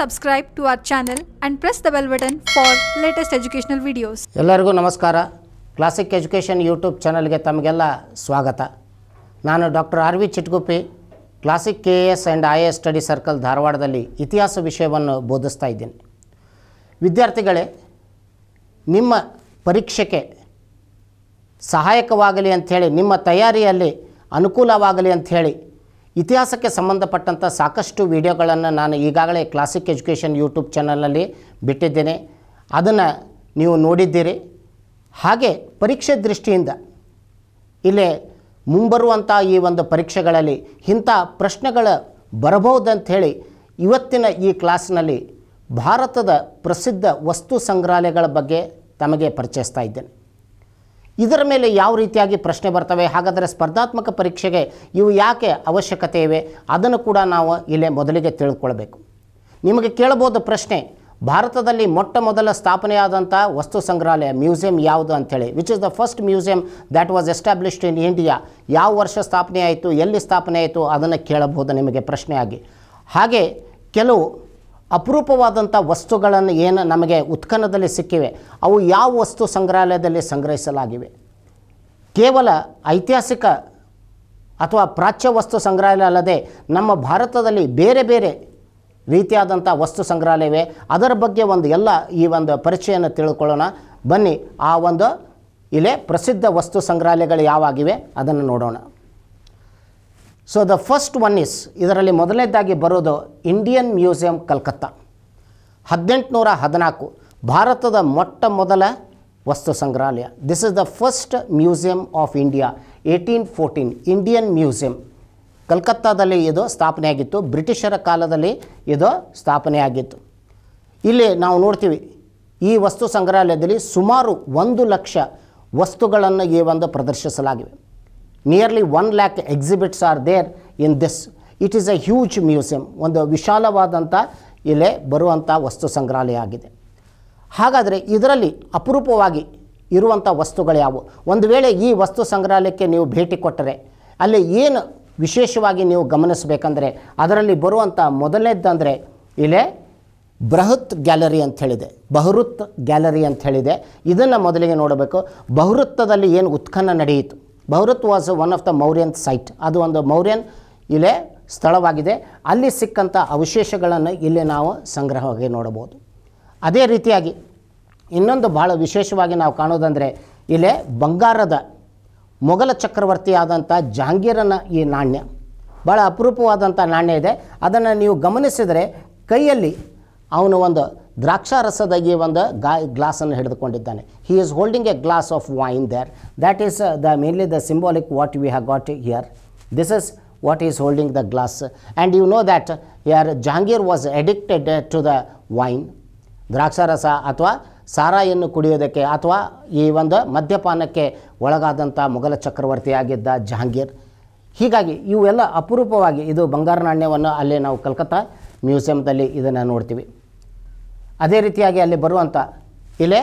subscribe to our channel and press the bell button for latest educational videos. ಎಲ್ಲರಿಗೂ ನಮಸ್ಕಾರ classic education YouTube ಚಾನಲ್ಗೆ ತಮಗೆಲ್ಲ ಸ್ವಾಗತ ನಾನು doctor R V Chitguppi classic K A S and I A S study circle ಧಾರವಾಡದಲ್ಲಿ ಇತಿಹಾಸ ವಿಷಯವನ್ನು ಬೋಧಿಸ್ತಾ ಇದ್ದೀನಿ ವಿದ್ಯಾರ್ಥಿಗಳೇ ನಿಮ್ಮ ಪರೀಕ್ಷೆಗೆ ಸಹಾಯಕವಾಗಲಿ ಅಂಥೇಳಿ ನಿಮ್ಮ ತಯಾರಿಯಲ್ಲಿ ಅನುಕೂಲವಾಗಲಿ ಅಂಥೇಳಿ ಇತಿಹಾಸಕ್ಕೆ ಸಂಬಂಧಪಟ್ಟಂಥ ಸಾಕಷ್ಟು ವಿಡಿಯೋಗಳನ್ನು ನಾನು ಈಗಾಗಲೇ ಕ್ಲಾಸಿಕ್ ಎಜುಕೇಷನ್ ಯೂಟ್ಯೂಬ್ ಚಾನಲಲ್ಲಿ ಬಿಟ್ಟಿದ್ದೇನೆ ಅದನ್ನು ನೀವು ನೋಡಿದ್ದೀರಿ ಹಾಗೆ ಪರೀಕ್ಷೆ ದೃಷ್ಟಿಯಿಂದ ಇಲ್ಲೇ ಮುಂಬರುವಂಥ ಈ ಒಂದು ಪರೀಕ್ಷೆಗಳಲ್ಲಿ ಇಂಥ ಪ್ರಶ್ನೆಗಳ ಬರಬಹುದಂಥೇಳಿ ಇವತ್ತಿನ ಈ ಕ್ಲಾಸ್ನಲ್ಲಿ ಭಾರತದ ಪ್ರಸಿದ್ಧ ವಸ್ತು ಸಂಗ್ರಹಾಲಯಗಳ ಬಗ್ಗೆ ತಮಗೆ ಪರಿಚಯಿಸ್ತಾ ಇದ್ದೇನೆ ಇದರ ಮೇಲೆ ಯಾವ ರೀತಿಯಾಗಿ ಪ್ರಶ್ನೆ ಬರ್ತವೆ ಹಾಗಾದರೆ ಸ್ಪರ್ಧಾತ್ಮಕ ಪರೀಕ್ಷೆಗೆ ಇವು ಯಾಕೆ ಅವಶ್ಯಕತೆ ಇವೆ ಅದನ್ನು ಕೂಡ ನಾವು ಇಲ್ಲೇ ಮೊದಲಿಗೆ ತಿಳ್ಕೊಳ್ಬೇಕು ನಿಮಗೆ ಕೇಳಬಹುದು ಪ್ರಶ್ನೆ ಭಾರತದಲ್ಲಿ ಮೊಟ್ಟ ಮೊದಲ ಸ್ಥಾಪನೆಯಾದಂಥ ವಸ್ತು ಸಂಗ್ರಹಾಲಯ ಮ್ಯೂಸಿಯಂ ಯಾವುದು ಅಂಥೇಳಿ which is the first museum that was established in India ಯಾವ ವರ್ಷ ಸ್ಥಾಪನೆ ಆಯಿತು ಎಲ್ಲಿ ಸ್ಥಾಪನೆ ಆಯಿತು ಅದನ್ನು ಕೇಳಬಹುದು ನಿಮಗೆ ಪ್ರಶ್ನೆಯಾಗಿ ಹಾಗೆ ಕೆಲವು ಅಪರೂಪವಾದಂಥ ವಸ್ತುಗಳನ್ನು ಏನು ನಮಗೆ ಉತ್ಖನದಲ್ಲಿ ಸಿಕ್ಕಿವೆ ಅವು ಯಾವ ವಸ್ತು ಸಂಗ್ರಹಾಲಯದಲ್ಲಿ ಸಂಗ್ರಹಿಸಲಾಗಿವೆ ಕೇವಲ ಐತಿಹಾಸಿಕ ಅಥವಾ ಪ್ರಾಚ್ಯ ವಸ್ತು ಸಂಗ್ರಹಾಲಯ ಅಲ್ಲದೆ ನಮ್ಮ ಭಾರತದಲ್ಲಿ ಬೇರೆ ಬೇರೆ ರೀತಿಯಾದಂಥ ವಸ್ತು ಸಂಗ್ರಹಾಲಯವೇ ಅದರ ಬಗ್ಗೆ ಒಂದು ಎಲ್ಲ ಈ ಒಂದು ಪರಿಚಯನ ತಿಳ್ಕೊಳ್ಳೋಣ ಬನ್ನಿ ಆ ಒಂದು ಇಲ್ಲೇ ಪ್ರಸಿದ್ಧ ವಸ್ತು ಸಂಗ್ರಹಾಲಯಗಳು ಯಾವಾಗಿವೆ ಅದನ್ನು ನೋಡೋಣ so the first one is ಇದರಲ್ಲಿ ಮೊದಲನೇದಾಗಿ ಬರೋದು ಇಂಡಿಯನ್ ಮ್ಯೂಸಿಯಂ ಕಲ್ಕತ್ತಾ ಹದಿನೆಂಟುನೂರ ಹದಿನಾಲ್ಕು ಭಾರತದ ಮೊಟ್ಟ ಮೊದಲ ವಸ್ತು ಸಂಗ್ರಹಾಲಯ this is the first museum of India eighteen fourteen Indian museum ಕಲ್ಕತ್ತಾದಲ್ಲಿ ಇದು ಸ್ಥಾಪನೆಯಾಗಿತ್ತು ಬ್ರಿಟಿಷರ ಕಾಲದಲ್ಲಿ ಇದು ಸ್ಥಾಪನೆಯಾಗಿತ್ತು ಇಲ್ಲಿ ನಾವು ನೋಡ್ತೀವಿ ಈ ವಸ್ತು ಸಂಗ್ರಹಾಲಯದಲ್ಲಿ ಸುಮಾರು ಒಂದು ಲಕ್ಷ ವಸ್ತುಗಳನ್ನು ಈ ಒಂದು ಪ್ರದರ್ಶಿಸಲಾಗಿವೆ nearly one lakh exhibits are there in this it is a huge museum ಒಂದು ವಿಶಾಲವಾದಂಥ ಇಲ್ಲೇ ಬರುವಂಥ ವಸ್ತು ಸಂಗ್ರಹಾಲಯ ಆಗಿದೆ ಹಾಗಾದರೆ ಇದರಲ್ಲಿ ಅಪರೂಪವಾಗಿ ಇರುವಂಥ ವಸ್ತುಗಳು ಯಾವುವು ಒಂದು ವೇಳೆ ಈ ವಸ್ತು ಸಂಗ್ರಹಾಲಯಕ್ಕೆ ನೀವು ಭೇಟಿ ಕೊಟ್ಟರೆ ಅಲ್ಲಿ ಏನು ವಿಶೇಷವಾಗಿ ನೀವು ಗಮನಿಸಬೇಕಂದ್ರೆ ಅದರಲ್ಲಿ ಬರುವಂಥ ಮೊದಲನೇದ್ದಂದರೆ ಇಲ್ಲೇ ಬೃಹತ್ ಗ್ಯಾಲರಿ ಅಂತ ಹೇಳಿದೆ ಬಹುರುತ್ ಗ್ಯಾಲರಿ ಅಂತ ಹೇಳಿದೆ ಇದನ್ನು ಮೊದಲಿಗೆ ನೋಡಬೇಕು ಬಹುರುತ್ತದಲ್ಲಿ ಏನು ಉತ್ಖನ ನಡೆಯಿತು Bharhut was one of the Mauryan site ಅದು ಒಂದು ಮೌರ್ಯನ್ ಇಲೆ ಸ್ಥಳವಾಗಿದೆ ಅಲ್ಲಿ ಸಿಕ್ಕಂಥ ಅವಶೇಷಗಳನ್ನು ಇಲ್ಲಿ ನಾವು ಸಂಗ್ರಹವಾಗಿ ನೋಡಬಹುದು ಅದೇ ರೀತಿಯಾಗಿ ಇನ್ನೊಂದು ಭಾಳ ವಿಶೇಷವಾಗಿ ನಾವು ಕಾಣೋದಂದರೆ ಇಲ್ಲೇ ಬಂಗಾರದ ಮೊಘಲ ಚಕ್ರವರ್ತಿಯಾದಂಥ ಜಹಾಂಗೀರನ ಈ ನಾಣ್ಯ ಭಾಳ ಅಪರೂಪವಾದಂಥ ನಾಣ್ಯ ಇದೆ ಅದನ್ನು ನೀವು ಗಮನಿಸಿದರೆ ಕೈಯಲ್ಲಿ ಅವನು ಒಂದು ದ್ರಾಕ್ಷಾರಸದ ಈ ಒಂದು ಗಾ ಗ್ಲಾಸನ್ನು ಹಿಡಿದುಕೊಂಡಿದ್ದಾನೆ he is holding a glass of wine there that is the mainly the symbolic what we have got here this is what is holding the glass and you know that here Jahangir was addicted to the wine ದ್ರಾಕ್ಷಾರಸ ಅಥವಾ ಸಾರಾಯನ್ನು ಕುಡಿಯೋದಕ್ಕೆ ಅಥವಾ ಈ ಒಂದು ಮದ್ಯಪಾನಕ್ಕೆ ಒಳಗಾದಂಥ ಮೊಘಲ ಚಕ್ರವರ್ತಿಯಾಗಿದ್ದ ಜಹಾಂಗೀರ್ ಹೀಗಾಗಿ ಇವೆಲ್ಲ ಅಪರೂಪವಾಗಿ ಇದು ಬಂಗಾರ ನಾಣ್ಯವನ್ನು ಅಲ್ಲಿ ನಾವು ಕಲ್ಕತ್ತಾ ಮ್ಯೂಸಿಯಂದಲ್ಲಿ ಇದನ್ನು ನೋಡ್ತೀವಿ ಅದೇ ರೀತಿಯಾಗಿ ಅಲ್ಲಿ ಬರುವಂಥ ಇಲೆ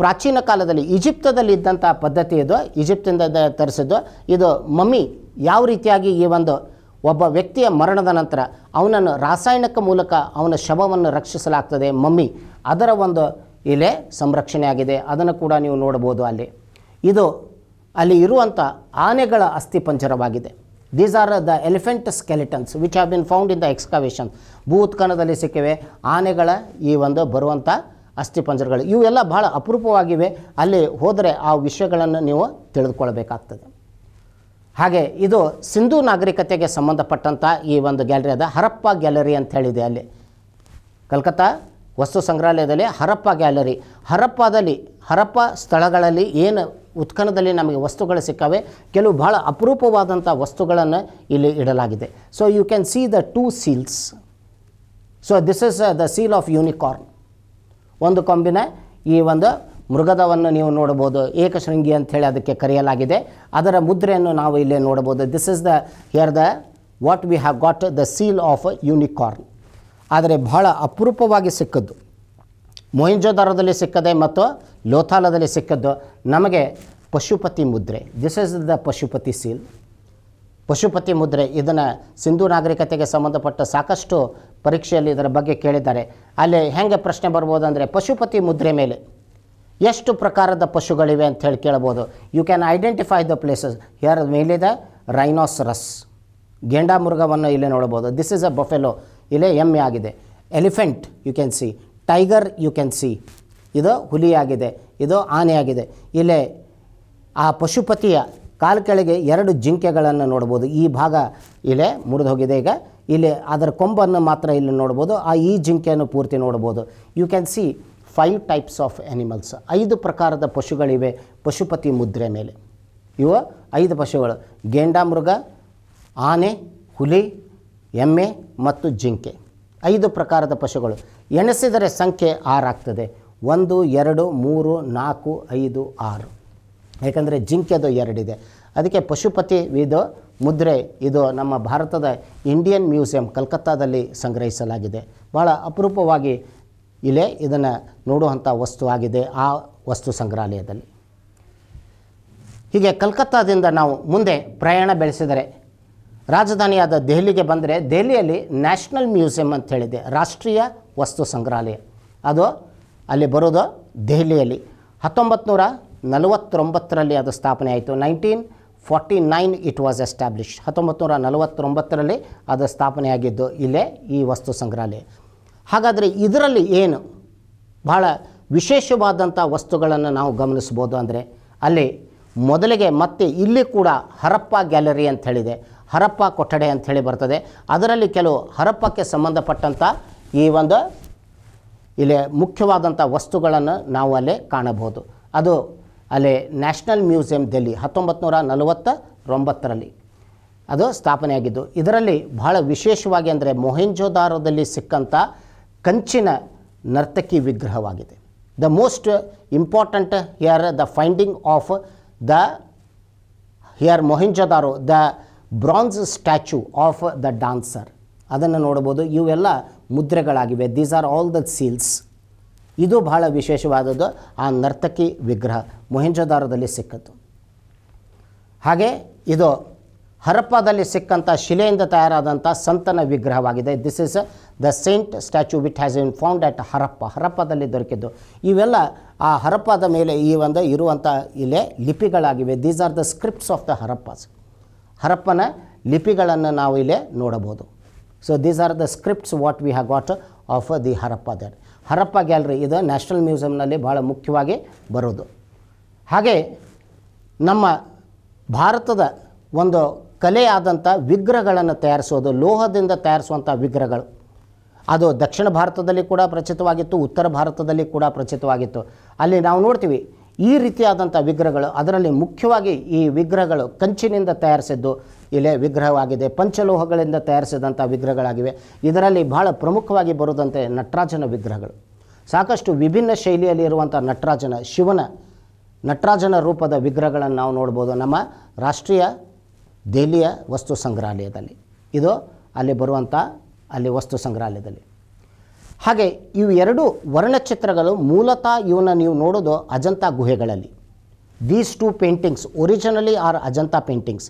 ಪ್ರಾಚೀನ ಕಾಲದಲ್ಲಿ ಈಜಿಪ್ತದಲ್ಲಿ ಇದ್ದಂಥ ಪದ್ಧತಿ ಇದು ಈಜಿಪ್ತಿಂದ ತರಿಸಿದ್ದು ಇದು ಮಮ್ಮಿ ಯಾವ ರೀತಿಯಾಗಿ ಈ ಒಂದು ಒಬ್ಬ ವ್ಯಕ್ತಿಯ ಮರಣದ ನಂತರ ಅವನನ್ನು ರಾಸಾಯನಿಕ ಮೂಲಕ ಅವನ ಶವವನ್ನು ರಕ್ಷಿಸಲಾಗ್ತದೆ ಮಮ್ಮಿ ಅದರ ಒಂದು ಇಲೆ ಸಂರಕ್ಷಣೆಯಾಗಿದೆ ಅದನ್ನು ಕೂಡ ನೀವು ನೋಡ್ಬೋದು ಅಲ್ಲಿ ಇದು ಅಲ್ಲಿ ಇರುವಂಥ ಆನೆಗಳ ಅಸ್ಥಿ ಪಂಜರವಾಗಿದೆ these are the elephant skeletons which have been found in the excavation ಉತ್ಖನದಲ್ಲಿ ಸಿಕ್ಕಿವೆ ಆನೆಗಳ ಈ ಒಂದು ಬರುವಂಥ ಅಸ್ಥಿಪಂಜರಗಳು ಇವೆಲ್ಲ ಬಹಳ ಅಪರೂಪವಾಗಿವೆ ಅಲ್ಲಿ ಹೋದರೆ ಆ ವಿಷಯಗಳನ್ನು ನೀವು ತಿಳಿದುಕೊಳ್ಬೇಕಾಗ್ತದೆ ಹಾಗೆ ಇದು ಸಿಂಧೂ ನಾಗರಿಕತೆಗೆ ಸಂಬಂಧಪಟ್ಟಂಥ ಈ ಒಂದು ಗ್ಯಾಲರಿ ಅದ ಹರಪ್ಪ ಗ್ಯಾಲರಿ ಅಂತ ಹೇಳಿದೆ ಅಲ್ಲಿ ಕಲ್ಕತ್ತಾ ವಸ್ತು ಸಂಗ್ರಹಾಲಯದಲ್ಲಿ ಹರಪ್ಪ ಗ್ಯಾಲರಿ ಹರಪ್ಪದಲ್ಲಿ ಹರಪ್ಪ ಸ್ಥಳಗಳಲ್ಲಿ ಏನು ಉತ್ಖನದಲ್ಲಿ ನಮಗೆ ವಸ್ತುಗಳು ಸಿಕ್ಕವೆ ಕೆಲವು ಬಹಳ ಅಪರೂಪವಾದಂಥ ವಸ್ತುಗಳನ್ನು ಇಲ್ಲಿ ಇಡಲಾಗಿದೆ so you can see the two seals so this is the seal of unicorn ಒಂದು ಕೊಂಬಿನ ಈ ಒಂದು ಮೃಗದವನ್ನು ನೀವು ನೋಡಬಹುದು ಏಕಶೃಂಗಿ ಅಂಥೇಳಿ ಅದಕ್ಕೆ ಕರೆಯಲಾಗಿದೆ ಅದರ ಮುದ್ರೆಯನ್ನು ನಾವು ಇಲ್ಲಿ ನೋಡಬಹುದು this is the here the what we have got the seal of unicorn ಆದರೆ ಬಹಳ ಅಪರೂಪವಾಗಿ ಸಿಕ್ಕದ್ದು ಮೊಹಿಂಜೋದಾರದಲ್ಲಿ ಸಿಕ್ಕದೆ ಮತ್ತು ಲೋಥಾಲದಲ್ಲಿ ಸಿಕ್ಕದ್ದು ನಮಗೆ ಪಶುಪತಿ ಮುದ್ರೆ this is the Pashupati seal Pashupati ಮುದ್ರೆ ಇದನ್ನು ಸಿಂಧೂ ನಾಗರಿಕತೆಗೆ ಸಂಬಂಧಪಟ್ಟ ಸಾಕಷ್ಟು ಪರೀಕ್ಷೆಯಲ್ಲಿ ಇದರ ಬಗ್ಗೆ ಕೇಳಿದ್ದಾರೆ ಅಲ್ಲಿ ಹೆಂಗೆ ಪ್ರಶ್ನೆ ಬರ್ಬೋದು ಅಂದರೆ ಪಶುಪತಿ ಮುದ್ರೆ ಮೇಲೆ ಎಷ್ಟು ಪ್ರಕಾರದ ಪಶುಗಳಿವೆ ಅಂತ ಹೇಳಿ ಕೇಳ್ಬೋದು you can identify the places here ಮೇಲೆ ದ ರೈನೋಸರಸ್ ಗೆಂಡಾ ಮೃಗವನ್ನು ಇಲ್ಲೇ ನೋಡ್ಬೋದು ದಿಸ್ ಇಸ್ ಅ ಬಫೆಲೋ ಇಲ್ಲೇ ಎಮ್ಮೆ ಆಗಿದೆ elephant you can see tiger you can see ಇದು ಹುಲಿಯಾಗಿದೆ ಇದು ಆನೆಯಾಗಿದೆ ಇಲ್ಲಿ ಆ ಪಶುಪತಿಯ ಕಾಲು ಕೆಳಗೆ ಎರಡು ಜಿಂಕೆಗಳನ್ನು ನೋಡ್ಬೋದು ಈ ಭಾಗ ಇಲ್ಲೇ ಮುರಿದೋಗಿದೆ ಈಗ ಇಲ್ಲಿ ಅದರ ಕೊಂಬನ್ನು ಮಾತ್ರ ಇಲ್ಲಿ ನೋಡ್ಬೋದು ಆ ಈ ಜಿಂಕೆಯನ್ನು ಪೂರ್ತಿ ನೋಡ್ಬೋದು you can see five types of animals ಐದು ಪ್ರಕಾರದ ಪಶುಗಳಿವೆ ಪಶುಪತಿ ಮುದ್ರೆ ಮೇಲೆ ಇವು ಐದು ಪಶುಗಳು ಗೇಂಡಾಮೃಗ ಆನೆ ಹುಲಿ ಎಮ್ಮೆ ಮತ್ತು ಜಿಂಕೆ ಐದು ಪ್ರಕಾರದ ಪಶುಗಳು ಎಣಿಸಿದರೆ ಸಂಖ್ಯೆ ಆರಾಗ್ತದೆ ಒಂದು ಎರಡು ಮೂರು ನಾಲ್ಕು ಐದು ಆರು ಜಿಂಕೆ ಜಿಂಕೆದು ಎರಡಿದೆ ಅದಕ್ಕೆ ಪಶುಪತಿ ವಿದು ಮುದ್ರೆ ಇದು ನಮ್ಮ ಭಾರತದ ಇಂಡಿಯನ್ ಮ್ಯೂಸಿಯಂ ಕಲ್ಕತ್ತಾದಲ್ಲಿ ಸಂಗ್ರಹಿಸಲಾಗಿದೆ ಭಾಳ ಅಪರೂಪವಾಗಿ ಇಲ್ಲೇ ಇದನ್ನು ನೋಡುವಂಥ ವಸ್ತು ಆಗಿದೆ ಆ ವಸ್ತು ಸಂಗ್ರಹಾಲಯದಲ್ಲಿ ಹೀಗೆ ಕಲ್ಕತ್ತಾದಿಂದ ನಾವು ಮುಂದೆ ಪ್ರಯಾಣ ಬೆಳೆಸಿದರೆ ರಾಜಧಾನಿಯಾದ ದೆಹಲಿಗೆ ಬಂದರೆ ದೆಹಲಿಯಲ್ಲಿ ನ್ಯಾಷನಲ್ ಮ್ಯೂಸಿಯಂ ಅಂತ ಹೇಳಿದೆ ರಾಷ್ಟ್ರೀಯ ವಸ್ತು ಸಂಗ್ರಹಾಲಯ ಅದು ಅಲ್ಲಿ ಬರೋದು ದೆಹಲಿಯಲ್ಲಿ ಹತ್ತೊಂಬತ್ತು ನೂರ ನಲವತ್ತೊಂಬತ್ತರಲ್ಲಿ ಅದು ಸ್ಥಾಪನೆ ಆಯಿತು nineteen forty nine it was establish ಹತ್ತೊಂಬತ್ತು ನೂರ ನಲವತ್ತೊಂಬತ್ತರಲ್ಲಿ ಅದು ಸ್ಥಾಪನೆಯಾಗಿದ್ದು ಇಲ್ಲೇ ಈ ವಸ್ತು ಸಂಗ್ರಹಾಲಯ ಹಾಗಾದರೆ ಇದರಲ್ಲಿ ಏನು ಬಹಳ ವಿಶೇಷವಾದಂಥ ವಸ್ತುಗಳನ್ನು ನಾವು ಗಮನಿಸ್ಬೋದು ಅಂದರೆ ಅಲ್ಲಿ ಮೊದಲಿಗೆ ಮತ್ತೆ ಇಲ್ಲಿ ಕೂಡ ಹರಪ್ಪ ಗ್ಯಾಲರಿ ಅಂತ ಹೇಳಿದೆ ಹರಪ್ಪ ಕೊಠಡಿ ಹೇಳಿ ಬರ್ತದೆ ಅದರಲ್ಲಿ ಕೆಲವು ಹರಪ್ಪಕ್ಕೆ ಸಂಬಂಧಪಟ್ಟಂಥ ಈ ಒಂದು ಇಲ್ಲಿ ಮುಖ್ಯವಾದಂಥ ವಸ್ತುಗಳನ್ನು ನಾವು ಅಲ್ಲೇ ಕಾಣಬಹುದು ಅದು ಅಲ್ಲಿ ನ್ಯಾಷನಲ್ ಮ್ಯೂಸಿಯಂ ದೆಲ್ಲಿ ಹತ್ತೊಂಬತ್ತು ನೂರ ನಲವತ್ತ ಒಂಬತ್ತರಲ್ಲಿ ಅದು ಸ್ಥಾಪನೆಯಾಗಿದ್ದು ಇದರಲ್ಲಿ ಬಹಳ ವಿಶೇಷವಾಗಿ ಅಂದರೆ ಮೊಹೆಂಜೋದಾರದಲ್ಲಿ ಸಿಕ್ಕಂಥ ಕಂಚಿನ ನರ್ತಕಿ ವಿಗ್ರಹವಾಗಿದೆ the most important here the finding of the here Mohenjodaro the bronze statue of the dancer ಅದನ್ನು ನೋಡ್ಬೋದು ಇವೆಲ್ಲ ಮುದ್ರೆಗಳಾಗಿವೆ these are all the seals ಇದು ಬಹಳ ವಿಶೇಷವಾದದ್ದು ಆ ನರ್ತಕಿ ವಿಗ್ರಹ ಮೊಹೆಂಜೊದಾರದಲ್ಲಿ ಸಿಕ್ಕದ್ದು ಹಾಗೆ ಇದು ಹರಪ್ಪದಲ್ಲಿ ಸಿಕ್ಕಂಥ ಶಿಲೆಯಿಂದ ತಯಾರಾದಂಥ ಸಂತನ ವಿಗ್ರಹವಾಗಿದೆ this is the saint statue which has been found at Harappa ಹರಪ್ಪದಲ್ಲಿ ದೊರಕಿದ್ದು ಇವೆಲ್ಲ ಆ ಹರಪ್ಪದ ಮೇಲೆ ಈ ಒಂದು ಇರುವಂಥ ಇಲ್ಲೇ ಲಿಪಿಗಳಾಗಿವೆ these are the scripts of the Harappas ಹರಪ್ಪನ ಲಿಪಿಗಳನ್ನು ನಾವು ಇಲ್ಲೇ ನೋಡಬಹುದು So these are the scripts what we have got of the Harappa that Harappa gallery ಇದು ನ್ಯಾಷನಲ್ ಮ್ಯೂಸಿಯಂನಲ್ಲಿ ಭಾಳ ಮುಖ್ಯವಾಗಿ ಬರೋದು ಹಾಗೆ ನಮ್ಮ ಭಾರತದ ಒಂದು ಕಲೆಯಾದಂಥ ವಿಗ್ರಹಗಳನ್ನು ತಯಾರಿಸೋದು ಲೋಹದಿಂದ ತಯಾರಿಸುವಂಥ ವಿಗ್ರಹಗಳು ಅದು ದಕ್ಷಿಣ ಭಾರತದಲ್ಲಿ ಕೂಡ ಪ್ರಚಿತವಾಗಿತ್ತು ಉತ್ತರ ಭಾರತದಲ್ಲಿ ಕೂಡ ಪ್ರಚಿತವಾಗಿತ್ತು ಅಲ್ಲಿ ನಾವು ನೋಡ್ತೀವಿ ಈ ರೀತಿಯಾದಂಥ ವಿಗ್ರಹಗಳು ಅದರಲ್ಲಿ ಮುಖ್ಯವಾಗಿ ಈ ವಿಗ್ರಹಗಳು ಕಂಚಿನಿಂದ ತಯಾರಿಸಿದ್ದು ಇಲ್ಲಿ ವಿಗ್ರಹವಾಗಿದೆ ಪಂಚಲೋಹಗಳಿಂದ ತಯಾರಿಸಿದಂಥ ವಿಗ್ರಹಗಳಾಗಿವೆ ಇದರಲ್ಲಿ ಬಹಳ ಪ್ರಮುಖವಾಗಿ ಬರುವುದಂತೆ ನಟರಾಜನ ವಿಗ್ರಹಗಳು ಸಾಕಷ್ಟು ವಿಭಿನ್ನ ಶೈಲಿಯಲ್ಲಿ ಇರುವಂಥ ನಟರಾಜನ ಶಿವನ ನಟರಾಜನ ರೂಪದ ವಿಗ್ರಹಗಳನ್ನು ನಾವು ನೋಡ್ಬೋದು ನಮ್ಮ ರಾಷ್ಟ್ರೀಯ ದೆಹಲಿಯ ವಸ್ತು ಸಂಗ್ರಹಾಲಯದಲ್ಲಿ ಇದು ಅಲ್ಲಿ ಬರುವಂಥ ಅಲ್ಲಿ ವಸ್ತು ಸಂಗ್ರಹಾಲಯದಲ್ಲಿ ಹಾಗೆ ಇವು ಎರಡು ವರ್ಣಚಿತ್ರಗಳು ಮೂಲತಃ ಇವನ್ನ ನೀವು ನೋಡೋದು ಅಜಂತಾ ಗುಹೆಗಳಲ್ಲಿ these two paintings originally are Ajanta paintings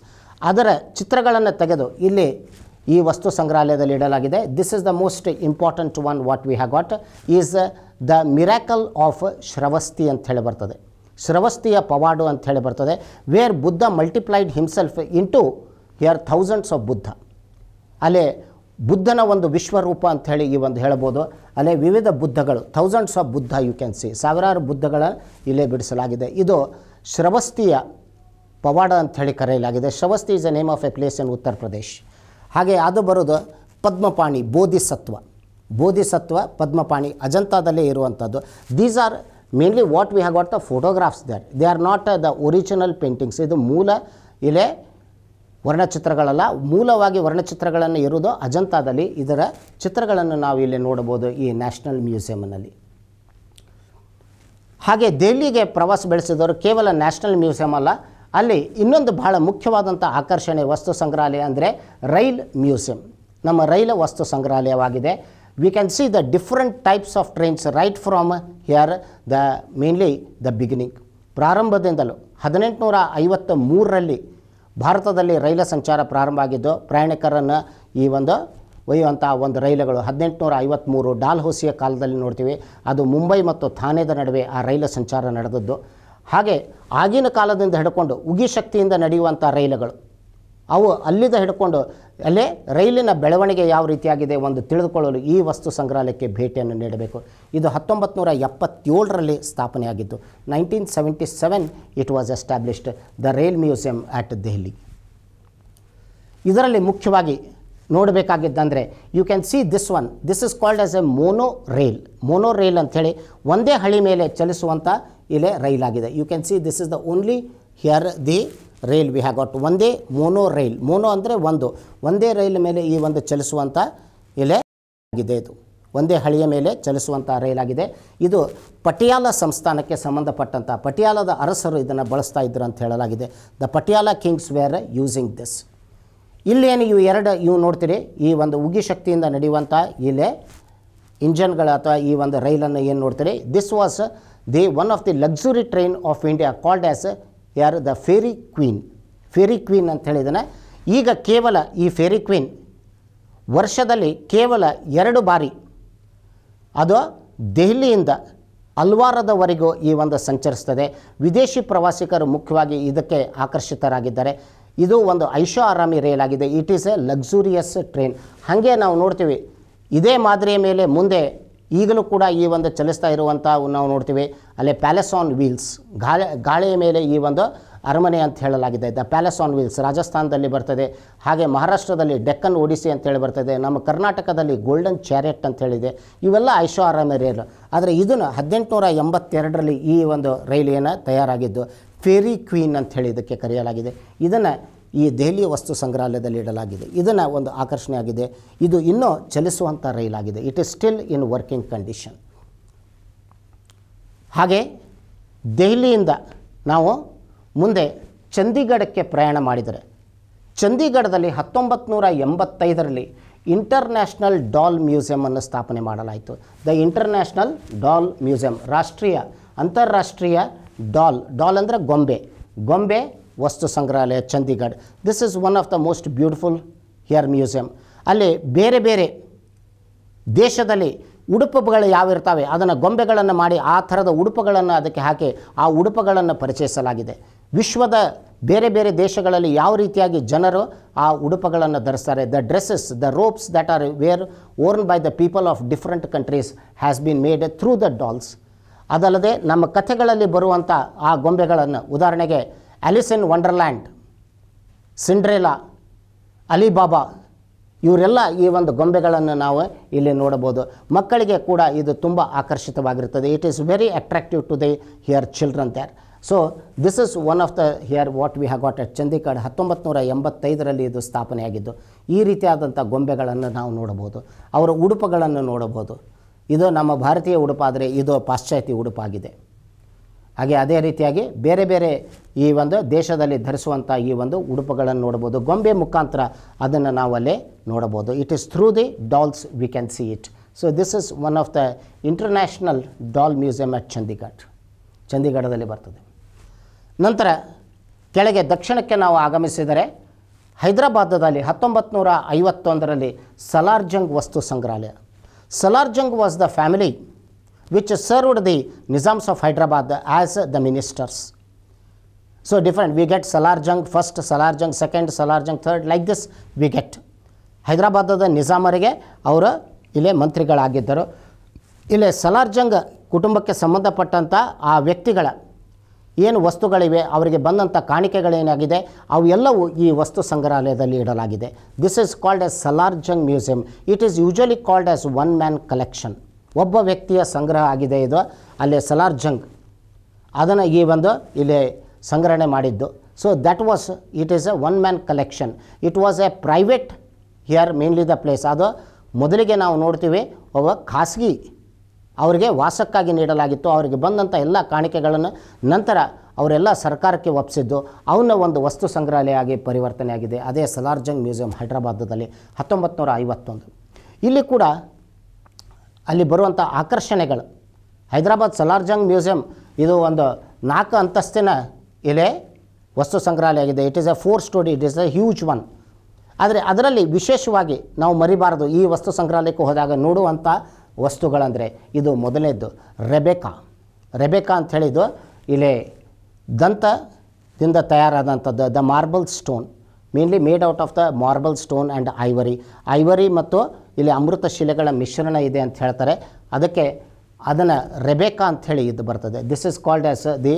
ಅದರ ಚಿತ್ರಗಳನ್ನು ತೆಗೆದು ಇಲ್ಲಿ ಈ ವಸ್ತು ಸಂಗ್ರಹಾಲಯದಲ್ಲಿ ಇಡಲಾಗಿದೆ this is the most important one what we have got is the miracle of Shravasti ಅಂತ ಹೇಳಿ ಬರ್ತದೆ ಶ್ರವಸ್ತಿಯ ಪವಾಡು ಅಂತ ಹೇಳಿ ಬರ್ತದೆ where Buddha multiplied himself in into here thousands of Buddha ಅಲ್ಲೇ ಬುದ್ಧನ ಒಂದು ವಿಶ್ವರೂಪ ಅಂತ ಹೇಳಿ ಈ ಒಂದು ಹೇಳ್ಬೋದು ಅಲ್ಲೇ ವಿವಿಧ ಬುದ್ಧಗಳು thousands of Buddha you can see ಸಾವಿರಾರು ಬುದ್ಧಗಳ ಇಲ್ಲೇ ಬಿಡಿಸಲಾಗಿದೆ ಇದು ಶ್ರವಸ್ತಿಯ ಪವಾಡ ಅಂತ ಹೇಳಿ ಕರೆಯಲಾಗಿದೆ Shravasti is a name of a place in Uttar Pradesh ಹಾಗೆ ಅದು ಬರೋದು ಪದ್ಮಪಾಣಿ ಬೋಧಿಸತ್ವ ಬೋಧಿಸತ್ವ ಪದ್ಮಪಾಣಿ ಅಜಂತಾದಲ್ಲೇ ಇರುವಂಥದ್ದು these are mainly what we have what the photographs that they are not the original paintings ಇದು ಮೂಲ ಇಲ್ಲೇ ವರ್ಣಚಿತ್ರಗಳಲ್ಲ ಮೂಲವಾಗಿ ವರ್ಣಚಿತ್ರಗಳನ್ನು ಇರುವುದು ಅಜಂತಾದಲ್ಲಿ ಇದರ ಚಿತ್ರಗಳನ್ನು ನಾವು ಇಲ್ಲಿ ನೋಡಬಹುದು ಈ ನ್ಯಾಷನಲ್ ಮ್ಯೂಸಿಯಮ್ನಲ್ಲಿ ಹಾಗೆ ದೆಹಲಿಗೆ ಪ್ರವಾಸ ಬೆಳೆಸಿದವರು ಕೇವಲ ನ್ಯಾಷನಲ್ ಮ್ಯೂಸಿಯಮ್ ಅಲ್ಲ ಅಲ್ಲಿ ಇನ್ನೊಂದು ಬಹಳ ಮುಖ್ಯವಾದಂಥ ಆಕರ್ಷಣೆ ವಸ್ತು ಸಂಗ್ರಹಾಲಯ ಅಂದರೆ ರೈಲ್ ಮ್ಯೂಸಿಯಂ ನಮ್ಮ ರೈಲು ವಸ್ತು ಸಂಗ್ರಹಾಲಯವಾಗಿದೆ we can see the different types of trains right from here the mainly the beginning ಪ್ರಾರಂಭದಿಂದಲೂ ಹದಿನೆಂಟುನೂರ ಐವತ್ತ ಮೂರರಲ್ಲಿ ಭಾರತದಲ್ಲಿ ರೈಲು ಸಂಚಾರ ಪ್ರಾರಂಭ ಆಗಿದ್ದು ಪ್ರಯಾಣಿಕರನ್ನು ಈ ಒಂದು ಒಯ್ಯುವಂಥ ಒಂದು ರೈಲುಗಳು ಹದಿನೆಂಟುನೂರ ಐವತ್ತ್ಮೂರು ಡಾಲ್ಹೌಸಿಯ ಕಾಲದಲ್ಲಿ ನೋಡ್ತೀವಿ ಅದು ಮುಂಬೈ ಮತ್ತು ಥಾನೆದ ನಡುವೆ ಆ ರೈಲು ಸಂಚಾರ ನಡೆದದ್ದು ಹಾಗೆ ಆಗಿನ ಕಾಲದಿಂದ ಹಿಡ್ಕೊಂಡು ಉಗಿ ಶಕ್ತಿಯಿಂದ ನಡೆಯುವಂಥ ರೈಲುಗಳು ಅವು ಅಲ್ಲಿಂದ ಹಿಡ್ಕೊಂಡು ಅಲ್ಲೇ ರೈಲಿನ ಬೆಳವಣಿಗೆ ಯಾವ ರೀತಿಯಾಗಿದೆ ಒಂದು ತಿಳಿದುಕೊಳ್ಳಲು ಈ ವಸ್ತು ಸಂಗ್ರಹಾಲಯಕ್ಕೆ ಭೇಟಿಯನ್ನು ನೀಡಬೇಕು ಇದು ಹತ್ತೊಂಬತ್ತು ನೂರ ಎಪ್ಪತ್ತೇಳರಲ್ಲಿ ಸ್ಥಾಪನೆಯಾಗಿದ್ದು nineteen seventy seven it was established the rail museum at Delhi ಇದರಲ್ಲಿ ಮುಖ್ಯವಾಗಿ ನೋಡಬೇಕಾಗಿದ್ದಂದರೆ you can see this one this is called as a monorail monorail ಅಂಥೇಳಿ ಒಂದೇ ಹಳಿ ಮೇಲೆ ಚಲಿಸುವಂಥ ಇಲ್ಲೇ ರೈಲಾಗಿದೆ you can see this is the only here the rail we have got ಒಂದೇ ಮೋನೋ ರೈಲ್ ಮೋನೋ ಅಂದರೆ ಒಂದು ಒಂದೇ ರೈಲ್ ಮೇಲೆ ಈ ಒಂದು ಚಲಿಸುವಂಥ ಇಲೆ ಆಗಿದೆ ಇದು ಒಂದೇ ಹಳಿಯ ಮೇಲೆ ಚಲಿಸುವಂಥ ರೈಲಾಗಿದೆ ಇದು ಪಟಿಯಾಲ ಸಂಸ್ಥಾನಕ್ಕೆ ಸಂಬಂಧಪಟ್ಟಂಥ ಪಟಿಯಾಲದ ಅರಸರು ಇದನ್ನು ಬಳಸ್ತಾ ಇದ್ರು ಅಂತ ಹೇಳಲಾಗಿದೆ the Patiala kings were using this ಇಲ್ಲೇನು ಇವು ಎರಡು ಇವು ನೋಡ್ತೀರಿ ಈ ಒಂದು ಉಗಿ ಶಕ್ತಿಯಿಂದ ನಡೆಯುವಂಥ ಇಲೆ ಇಂಜನ್ಗಳು ಅಥವಾ ಈ ಒಂದು ರೈಲನ್ನು ಏನು ನೋಡ್ತೀರಿ this was the one of the luxury train of India called as ಯಾರು the fairy queen fairy queen ಅಂತ ಹೇಳಿದ್ದಾನೆ ಈಗ ಕೇವಲ ಈ ಫೇರಿ ಕ್ವೀನ್ ವರ್ಷದಲ್ಲಿ ಕೇವಲ ಎರಡು ಬಾರಿ ಅದು ದೆಹಲಿಯಿಂದ ಅಲ್ವಾರದವರೆಗೂ ಈ ಒಂದು ಸಂಚರಿಸ್ತದೆ ವಿದೇಶಿ ಪ್ರವಾಸಿಗರು ಮುಖ್ಯವಾಗಿ ಇದಕ್ಕೆ ಆಕರ್ಷಿತರಾಗಿದ್ದಾರೆ ಇದು ಒಂದು ಐಷೋ ಆರಾಮಿ ರೈಲ್ ಆಗಿದೆ it is a luxurious train ಹಾಗೆ ನಾವು ನೋಡ್ತೀವಿ ಇದೇ ಮಾದರಿಯ ಮೇಲೆ ಮುಂದೆ ಈಗಲೂ ಕೂಡ ಈ ಒಂದು ಚಲಿಸ್ತಾ ಇರುವಂಥ ನಾವು ನೋಡ್ತೀವಿ ಅಲ್ಲಿ ಪ್ಯಾಲೆಸ್ ಆನ್ ವೀಲ್ಸ್ ಗಾಳಿ ಗಾಳಿಯ ಮೇಲೆ ಈ ಒಂದು ಅರಮನೆ ಅಂತ ಹೇಳಲಾಗಿದೆ ದ ಪ್ಯಾಲೆಸ್ ಆನ್ ವೀಲ್ಸ್ ರಾಜಸ್ಥಾನದಲ್ಲಿ ಬರ್ತದೆ ಹಾಗೆ ಮಹಾರಾಷ್ಟ್ರದಲ್ಲಿ ಡೆಕ್ಕನ್ ಒಡಿಸಿ ಅಂತೇಳಿ ಬರ್ತದೆ ನಮ್ಮ ಕರ್ನಾಟಕದಲ್ಲಿ ಗೋಲ್ಡನ್ ಚಾರಿಯಟ್ ಅಂತ ಹೇಳಿದೆ ಇವೆಲ್ಲ ಐಶ್ವರ್ಯ ರೈಲು ಆದರೆ ಇದನ್ನು ಹದಿನೆಂಟುನೂರ ಎಂಬತ್ತೆರಡರಲ್ಲಿ ಈ ಒಂದು ರೈಲು ತಯಾರಾಗಿದ್ದು ಫೇರಿ ಕ್ವೀನ್ ಅಂತ ಹೇಳಿ ಇದಕ್ಕೆ ಕರೆಯಲಾಗಿದೆ ಇದನ್ನು ಈ ದೆಹಲಿ ವಸ್ತು ಸಂಗ್ರಹಾಲಯದಲ್ಲಿ ಇಡಲಾಗಿದೆ ಇದನ್ನು ಒಂದು ಆಕರ್ಷಣೆಯಾಗಿದೆ ಇದು ಇನ್ನೂ ಚಲಿಸುವಂಥ ರೈಲಾಗಿದೆ it is still in working condition ಹಾಗೆ ದೆಹಲಿಯಿಂದ ನಾವು ಮುಂದೆ ಚಂಡೀಗಢಕ್ಕೆ ಪ್ರಯಾಣ ಮಾಡಿದರೆ ಚಂಡೀಗಢದಲ್ಲಿ ಹತ್ತೊಂಬತ್ತು ನೂರ ಎಂಬತ್ತೈದರಲ್ಲಿ ಇಂಟರ್ನ್ಯಾಷನಲ್ ಡಾಲ್ ಮ್ಯೂಸಿಯಮನ್ನು ಸ್ಥಾಪನೆ ಮಾಡಲಾಯಿತು ದ ಇಂಟರ್ನ್ಯಾಷನಲ್ ಡಾಲ್ ಮ್ಯೂಸಿಯಂ ರಾಷ್ಟ್ರೀಯ ಅಂತಾರಾಷ್ಟ್ರೀಯ ಡಾಲ್ ಡಾಲ್ ಅಂದರೆ ಗೊಂಬೆ ಗೊಂಬೆ ವಸ್ತು ಸಂಗ್ರಹಾಲಯ Chandigarh this is one of the most beautiful here museum ಅಲ್ಲಿ ಬೇರೆ ಬೇರೆ ದೇಶದಲ್ಲಿ ಉಡುಪುಗಳು ಯಾವಿರ್ತಾವೆ ಅದನ್ನು ಗೊಂಬೆಗಳನ್ನು ಮಾಡಿ ಆ ಥರದ ಉಡುಪುಗಳನ್ನು ಅದಕ್ಕೆ ಹಾಕಿ ಆ ಉಡುಪುಗಳನ್ನು ಪರಿಚಯಿಸಲಾಗಿದೆ ವಿಶ್ವದ ಬೇರೆ ಬೇರೆ ದೇಶಗಳಲ್ಲಿ ಯಾವ ರೀತಿಯಾಗಿ ಜನರು ಆ ಉಡುಪುಗಳನ್ನು ಧರಿಸ್ತಾರೆ the dresses the robes that are were worn by the people of different countries has been made through the dolls ಅದಲ್ಲದೆ ನಮ್ಮ ಕಥೆಗಳಲ್ಲಿ ಬರುವಂಥ ಆ ಗೊಂಬೆಗಳನ್ನು ಉದಾಹರಣೆಗೆ Alice in Wonderland Cinderella Ali Baba ಇವರೆಲ್ಲ ಈ ಒಂದು ಗೊಂಬೆಗಳನ್ನು ನಾವು ಇಲ್ಲಿ ನೋಡಬಹುದು ಮಕ್ಕಳಿಗೆ ಕೂಡ ಇದು ತುಂಬ ಆಕರ್ಷಿತವಾಗಿರುತ್ತದೆ it is very attractive to the here children there so this is one of the here what we have got at Chandigarh ಹತ್ತೊಂಬತ್ತು ನೂರ ಎಂಬತ್ತೈದರಲ್ಲಿ ಇದು ಸ್ಥಾಪನೆಯಾಗಿದ್ದು ಈ ರೀತಿಯಾದಂಥ ಗೊಂಬೆಗಳನ್ನು ನಾವು ನೋಡಬಹುದು ಅವರ ಉಡುಪುಗಳನ್ನು ನೋಡಬಹುದು ಇದು ನಮ್ಮ ಭಾರತೀಯ ಉಡುಪಾದರೆ ಇದು ಪಾಶ್ಚಾತ್ಯ ಉಡುಪಾಗಿದೆ ಹಾಗೆ ಅದೇ ರೀತಿಯಾಗಿ ಬೇರೆ ಬೇರೆ ಈ ಒಂದು ದೇಶದಲ್ಲಿ ಧರಿಸುವಂಥ ಈ ಒಂದು ಉಡುಪುಗಳನ್ನು ನೋಡ್ಬೋದು ಗೊಂಬೆ ಮುಖಾಂತರ ಅದನ್ನು ನಾವು ನೋಡಬೋದು ನೋಡಬಹುದು it is through the dolls we can see it so this is one of the international doll museum at Chandigarh ಚಂಡೀಗಢದಲ್ಲಿ ಬರ್ತದೆ ನಂತರ ಕೆಳಗೆ ದಕ್ಷಿಣಕ್ಕೆ ನಾವು ಆಗಮಿಸಿದರೆ ಹೈದರಾಬಾದದಲ್ಲಿ ಹತ್ತೊಂಬತ್ತು ನೂರ ಐವತ್ತೊಂದರಲ್ಲಿ ಸಲಾರ್ಜಂಗ್ ವಸ್ತು ಸಂಗ್ರಹಾಲಯ ಸಲಾರ್ಜಂಗ್ was the family which served the Nizams of Hyderabad as the ministers so different we get Salar Jung first, Salar Jung second, Salar Jung third, like this ಹೈದರಾಬಾದದ ನಿಜಾಮರಿಗೆ ಅವರು ಇಲ್ಲೇ ಮಂತ್ರಿಗಳಾಗಿದ್ದರು ಇಲ್ಲಿ ಸಲಾರ್ಜಂಗ್ ಕುಟುಂಬಕ್ಕೆ ಸಂಬಂಧಪಟ್ಟಂಥ ಆ ವ್ಯಕ್ತಿಗಳ ಏನು ವಸ್ತುಗಳಿವೆ ಅವರಿಗೆ ಬಂದಂಥ ಕಾಣಿಕೆಗಳೇನಾಗಿದೆ ಅವೆಲ್ಲವೂ ಈ ವಸ್ತು ಸಂಗ್ರಹಾಲಯದಲ್ಲಿ ಇಡಲಾಗಿದೆ this is called as ಸಲಾರ್ಜಂಗ್ museum it is usually called as one man collection ಒಬ್ಬ ವ್ಯಕ್ತಿಯ ಸಂಗ್ರಹ ಆಗಿದೆ ಇದು ಅಲ್ಲಿ ಸಲಾರ್ ಜಂಗ್ ಅದನ್ನು ಈ ಒಂದು ಇಲ್ಲಿ ಸಂಗ್ರಹಣೆ ಮಾಡಿದ್ದು so that was it is a one man collection it was a private here mainly the place ಅದು ಮೊದಲಿಗೆ ನಾವು ನೋಡ್ತೀವಿ ಒಬ್ಬ ಖಾಸಗಿ ಅವರಿಗೆ ವಾಸಕ್ಕಾಗಿ ನೀಡಲಾಗಿತ್ತು ಅವರಿಗೆ ಬಂದಂಥ ಎಲ್ಲ ಕಾಣಿಕೆಗಳನ್ನು ನಂತರ ಅವರೆಲ್ಲ ಸರ್ಕಾರಕ್ಕೆ ಒಪ್ಪಿಸಿದ್ದು ಅವನ್ನ ಒಂದು ವಸ್ತು ಸಂಗ್ರಹಾಲಯ ಪರಿವರ್ತನೆ ಪರಿವರ್ತನೆಯಾಗಿದೆ ಅದೇ ಸಲಾರ್ಜಂಗ್ ಮ್ಯೂಸಿಯಂ ಹೈದರಾಬಾದದಲ್ಲಿ ಹತ್ತೊಂಬತ್ತು ನೂರ ಐವತ್ತೊಂದು ಇಲ್ಲಿ ಕೂಡ ಅಲ್ಲಿ ಬರುವಂಥ ಆಕರ್ಷಣೆಗಳು ಹೈದರಾಬಾದ್ ಸಲಾರ್ಜಂಗ್ ಮ್ಯೂಸಿಯಂ ಇದು ಒಂದು ನಾಲ್ಕು ಅಂತಸ್ತಿನ ಎಲೆ ವಸ್ತು ಸಂಗ್ರಹಾಲಯ ಆಗಿದೆ it is a four storey it is a huge one ಆದರೆ ಅದರಲ್ಲಿ ವಿಶೇಷವಾಗಿ ನಾವು ಮರಿಬಾರದು ಈ ವಸ್ತು ಸಂಗ್ರಹಾಲಯಕ್ಕೆ ಹೋದಾಗ ನೋಡುವಂಥ ವಸ್ತುಗಳಂದರೆ ಇದು ಮೊದಲನೇದ್ದು ರೆಬೆಕಾ ರೆಬೆಕಾ ಅಂತ ಹೇಳಿದ್ದು ಇಲ್ಲಿ ದಂತದಿಂದ ತಯಾರಾದಂಥದ್ದು the marble stone mainly made out of the marble stone and ivory ivory ಮತ್ತು ಇಲ್ಲಿ ಅಮೃತ ಶಿಲೆಗಳ ಮಿಶ್ರಣ ಇದೆ ಅಂತ ಹೇಳ್ತಾರೆ ಅದಕ್ಕೆ ಅದನ್ನು ರೆಬೆಕಾ ಅಂಥೇಳಿ ಇದು ಬರ್ತದೆ this is called as the